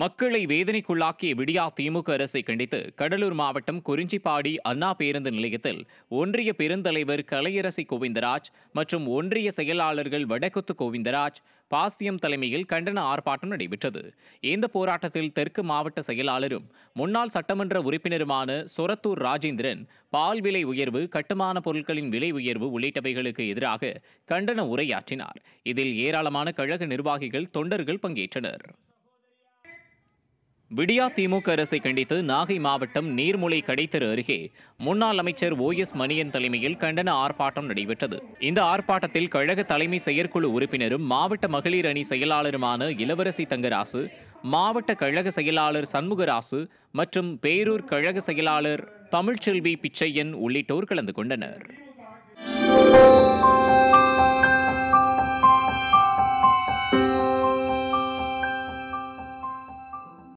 மக்களை வேதனைக்குள்ளாக்கிய விடியா திமுக அரசை கண்டித்து கடலூர் மாவட்டம் குறிஞ்சிப்பாடி அண்ணா பேருந்து நிலையத்தில் ஒன்றிய பெருந்தலைவர் கலையரசி கோவிந்தராஜ் மற்றும் ஒன்றிய செயலாளர்கள் வடக்குத்து கோவிந்தராஜ் பாசியம் தலைமையில் கண்டன ஆர்ப்பாட்டம் நடைபெற்றது இந்த போராட்டத்தில் தெற்கு மாவட்ட செயலாளரும் முன்னாள் சட்டமன்ற உறுப்பினருமான சொரத்தூர் ராஜேந்திரன் பால் விலை உயர்வு கட்டுமான பொருட்களின் விலை உயர்வு உள்ளிட்டவைகளுக்கு எதிராக கண்டன உரையாற்றினார் இதில் ஏராளமான கழக நிர்வாகிகள் தொண்டர்கள் பங்கேற்றனர் விடியா திமுக அரசை கண்டித்து நாகை மாவட்டம் நீர்மூலை கடைத்தரு அருகே முன்னாள் அமைச்சர் ஓ எஸ் மணியன் தலைமையில் கண்டன ஆர்ப்பாட்டம் நடைபெற்றது இந்த ஆர்ப்பாட்டத்தில் கழக தலைமை செயற்குழு உறுப்பினரும் மாவட்ட மகளிர் அணி செயலாளருமான இளவரசி தங்கராசு மாவட்ட கழக செயலாளர் சண்முகராசு மற்றும் பேரூர் கழக செயலாளர் தமிழ்ச்செல்வி பிச்சையன் உள்ளிட்டோர் கலந்து கொண்டனர்